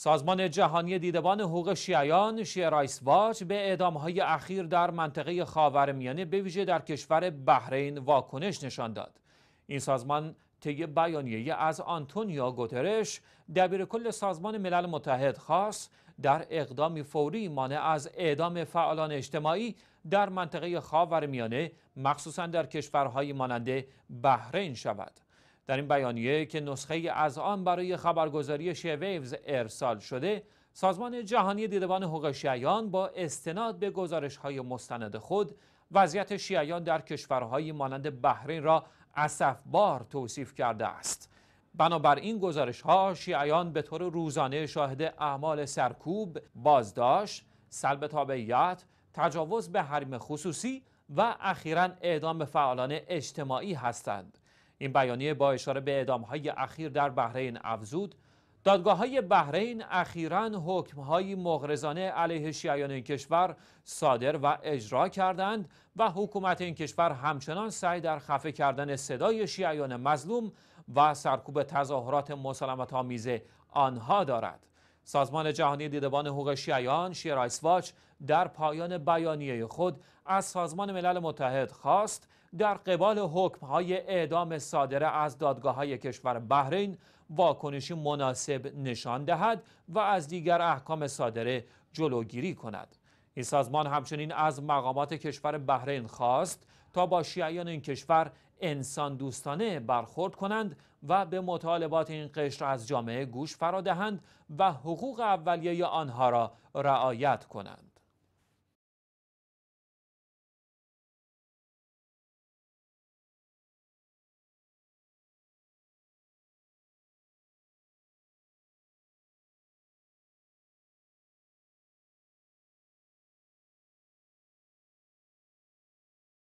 سازمان جهانی دیدبان حقوق شیعیان شیع رایس واچ به اعدامهای اخیر در منطقه خاورمیانه به ویژه در کشور بحرین واکنش نشان داد این سازمان طی بیانیه از آنتونیا گوترش دبیرکل سازمان ملل متحد خاص در اقدامی فوری مانع از اعدام فعالان اجتماعی در منطقه خاورمیانه مخصوصا در کشورهای ماننده بحرین شود در این بیانیه که نسخه از آن برای خبرگزاری ویوز ارسال شده سازمان جهانی دیدبان حقوق شیعیان با استناد به گزارش های مستند خود وضعیت شیعیان در کشورهایی مانند بحرین را اسفبار توصیف کرده است بنابراین گزارش ها شیعیان به طور روزانه شاهد اعمال سرکوب، بازداشت، سلب تابعیت، تجاوز به حریم خصوصی و اخیرا اعدام فعالان اجتماعی هستند. این بیانیه با اشاره به اعدامهای اخیر در بحرین افزود دادگاه های بحرین اخیرا حکم های مغرضانه علیه شیعیان این کشور صادر و اجرا کردند و حکومت این کشور همچنان سعی در خفه کردن صدای شیعیان مظلوم و سرکوب تظاهرات مسالمت آمیز آنها دارد سازمان جهانی دیدبان حقوق شیعیان شیر واچ در پایان بیانیه خود از سازمان ملل متحد خواست در قبال های اعدام صادره از دادگاه های کشور بحرین واکنشی مناسب نشان دهد و از دیگر احکام صادره جلوگیری کند این سازمان همچنین از مقامات کشور بحرین خواست تا با شیعیان این کشور انسان دوستانه برخورد کنند و به مطالبات این قشر از جامعه گوش فرا دهند و حقوق اولیه آنها را رعایت کنند.